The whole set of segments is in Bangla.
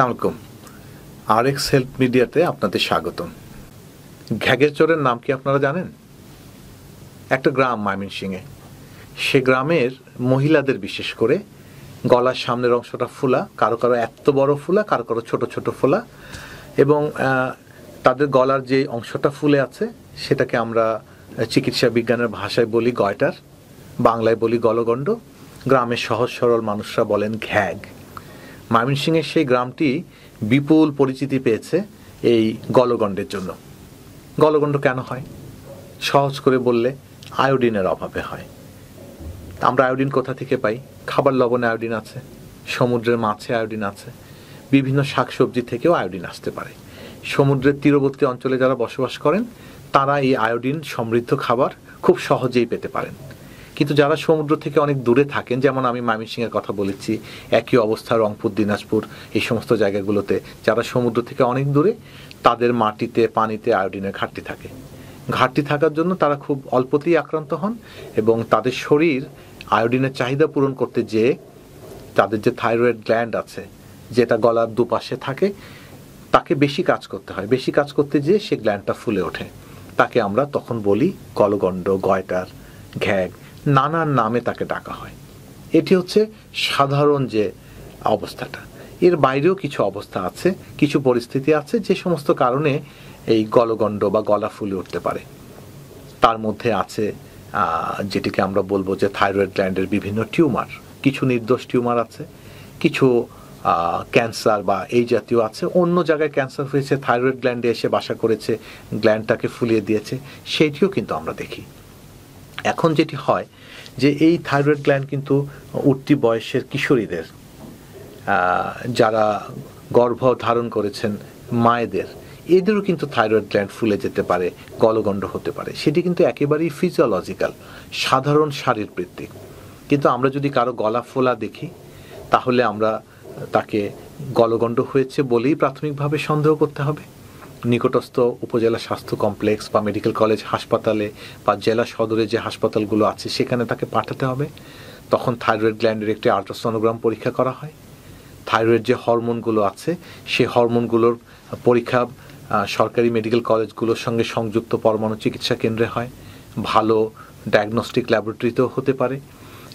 আসসালামু আলাইকুম আর এক্স হেল্প মিডিয়াতে আপনাদের স্বাগতম চোরের নাম কি আপনারা জানেন একটা গ্রাম ময়মনসিংয়ে সে গ্রামের মহিলাদের বিশেষ করে গলার সামনের অংশটা ফুলা কারো কারো এত বড় ফুলা কারো কারো ছোট ছোট ফুলা এবং তাদের গলার যে অংশটা ফুলে আছে সেটাকে আমরা চিকিৎসা বিজ্ঞানের ভাষায় বলি গয়টার বাংলায় বলি গলগণ্ড গ্রামের সহজ সরল মানুষরা বলেন ঘ্যাগ ময়মনসিংহের সেই গ্রামটি বিপুল পরিচিতি পেয়েছে এই গলগণ্ডের জন্য গলগণ্ড কেন হয় সহজ করে বললে আয়োডিনের অভাবে হয় আমরা আয়োডিন কোথা থেকে পাই খাবার লবণে আয়োডিন আছে সমুদ্রের মাছে আয়োডিন আছে বিভিন্ন শাকসবজি থেকেও আয়োডিন আসতে পারে সমুদ্রের তীরবর্তী অঞ্চলে যারা বসবাস করেন তারা এই আয়োডিন সমৃদ্ধ খাবার খুব সহজেই পেতে পারেন কিন্তু যারা সমুদ্র থেকে অনেক দূরে থাকেন যেমন আমি ময়মনসিংহের কথা বলেছি একই অবস্থা রংপুর দিনাজপুর এই সমস্ত জায়গাগুলোতে যারা সমুদ্র থেকে অনেক দূরে তাদের মাটিতে পানিতে আয়োডিনের ঘাটতি থাকে ঘাটতি থাকার জন্য তারা খুব অল্পতেই আক্রান্ত হন এবং তাদের শরীর আয়োডিনের চাহিদা পূরণ করতে যেয়ে তাদের যে থাইরয়েড গ্ল্যান্ড আছে যেটা গলার দুপাশে থাকে তাকে বেশি কাজ করতে হয় বেশি কাজ করতে যেয়ে সে গ্ল্যান্ডটা ফুলে ওঠে তাকে আমরা তখন বলি কলগণ্ড গয়টার ঘ্যাগ নানান নামে তাকে ডাকা হয় এটি হচ্ছে সাধারণ যে অবস্থাটা এর বাইরেও কিছু অবস্থা আছে কিছু পরিস্থিতি আছে যে সমস্ত কারণে এই গলগণ্ড বা গলা ফুলে উঠতে পারে তার মধ্যে আছে যেটিকে আমরা বলবো যে থাইরয়েড গ্ল্যান্ডের বিভিন্ন টিউমার কিছু নির্দোষ টিউমার আছে কিছু ক্যান্সার বা এই জাতীয় আছে অন্য জায়গায় ক্যান্সার হয়েছে থাইরয়েড গ্ল্যান্ডে এসে বাসা করেছে গ্ল্যান্ডটাকে ফুলিয়ে দিয়েছে সেটিও কিন্তু আমরা দেখি এখন যেটি হয় যে এই থাইরয়েড গ্ল্যান্ড কিন্তু উঠতি বয়সের কিশোরীদের যারা গর্ভ ধারণ করেছেন মায়েদের এদেরও কিন্তু থাইরয়েড গ্ল্যান্ড ফুলে যেতে পারে গলগণ্ড হতে পারে সেটি কিন্তু একেবারেই ফিজিওলজিক্যাল সাধারণ শারীরবৃত্তিক কিন্তু আমরা যদি কারো গলা ফোলা দেখি তাহলে আমরা তাকে গলগণ্ড হয়েছে বলেই প্রাথমিকভাবে সন্দেহ করতে হবে নিকটস্থ উপজেলা স্বাস্থ্য কমপ্লেক্স বা মেডিকেল কলেজ হাসপাতালে বা জেলা সদরে যে হাসপাতালগুলো আছে সেখানে তাকে পাঠাতে হবে তখন থাইরয়েড গ্ল্যান্ডের একটি আল্ট্রাসনোগ্রাম পরীক্ষা করা হয় থাইরয়েড যে হরমোনগুলো আছে সে হরমোনগুলোর পরীক্ষা সরকারি মেডিকেল কলেজগুলোর সঙ্গে সংযুক্ত পরমাণু চিকিৎসা কেন্দ্রে হয় ভালো ডায়াগনস্টিক ল্যাবরেটরিতেও হতে পারে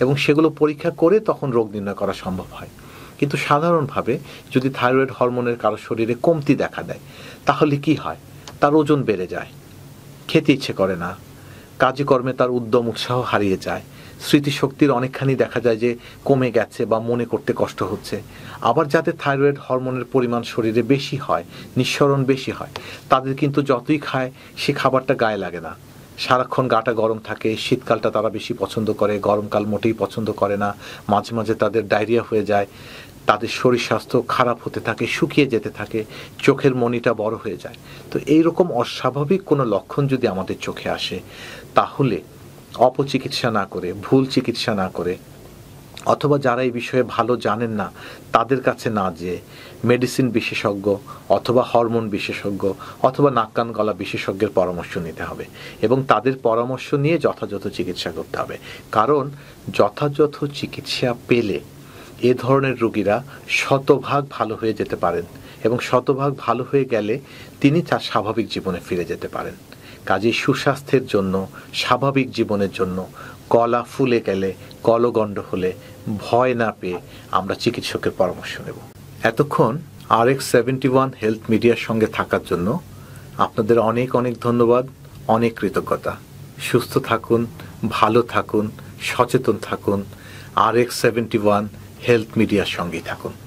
এবং সেগুলো পরীক্ষা করে তখন রোগ নির্ণয় করা সম্ভব হয় কিন্তু সাধারণভাবে যদি থাইরয়েড হরমোনের কারো শরীরে কমতি দেখা দেয় তাহলে কি হয় তার ওজন বেড়ে যায় খেতে ইচ্ছে করে না কাজকর্মে তার উদ্যম উৎসাহ হারিয়ে যায় স্মৃতিশক্তির অনেকখানি দেখা যায় যে কমে গেছে বা মনে করতে কষ্ট হচ্ছে আবার যাদের থাইরয়েড হরমোনের পরিমাণ শরীরে বেশি হয় নিঃসরণ বেশি হয় তাদের কিন্তু যতই খায় সে খাবারটা গায়ে লাগে না সারাক্ষণ গাটা গরম থাকে শীতকালটা তারা বেশি পছন্দ করে গরমকাল মোটেই পছন্দ করে না মাঝে মাঝে তাদের ডায়রিয়া হয়ে যায় তাদের শরীর স্বাস্থ্য খারাপ হতে থাকে শুকিয়ে যেতে থাকে চোখের মনিটা বড় হয়ে যায় তো এই রকম অস্বাভাবিক কোনো লক্ষণ যদি আমাদের চোখে আসে তাহলে অপচিকিৎসা না করে ভুল চিকিৎসা না করে অথবা যারা এই বিষয়ে ভালো জানেন না তাদের কাছে না যেয়ে মেডিসিন বিশেষজ্ঞ অথবা হরমোন বিশেষজ্ঞ অথবা নাক কান গলা বিশেষজ্ঞের পরামর্শ নিতে হবে এবং তাদের পরামর্শ নিয়ে যথাযথ চিকিৎসা করতে হবে কারণ যথাযথ চিকিৎসা পেলে এ ধরনের রুগীরা শতভাগ ভালো হয়ে যেতে পারেন এবং শতভাগ ভালো হয়ে গেলে তিনি তার স্বাভাবিক জীবনে ফিরে যেতে পারেন কাজে সুস্বাস্থ্যের জন্য স্বাভাবিক জীবনের জন্য কলা ফুলে গেলে কলগণ্ড হলে ভয় না পেয়ে আমরা চিকিৎসকের পরামর্শ নেব এতক্ষণ R X seventy one health মিডিয়ার সঙ্গে থাকার জন্য আপনাদের অনেক অনেক ধন্যবাদ অনেক কৃতজ্ঞতা সুস্থ থাকুন ভালো থাকুন সচেতন থাকুন R X seventy one health মিডিয়ার সঙ্গেই থাকুন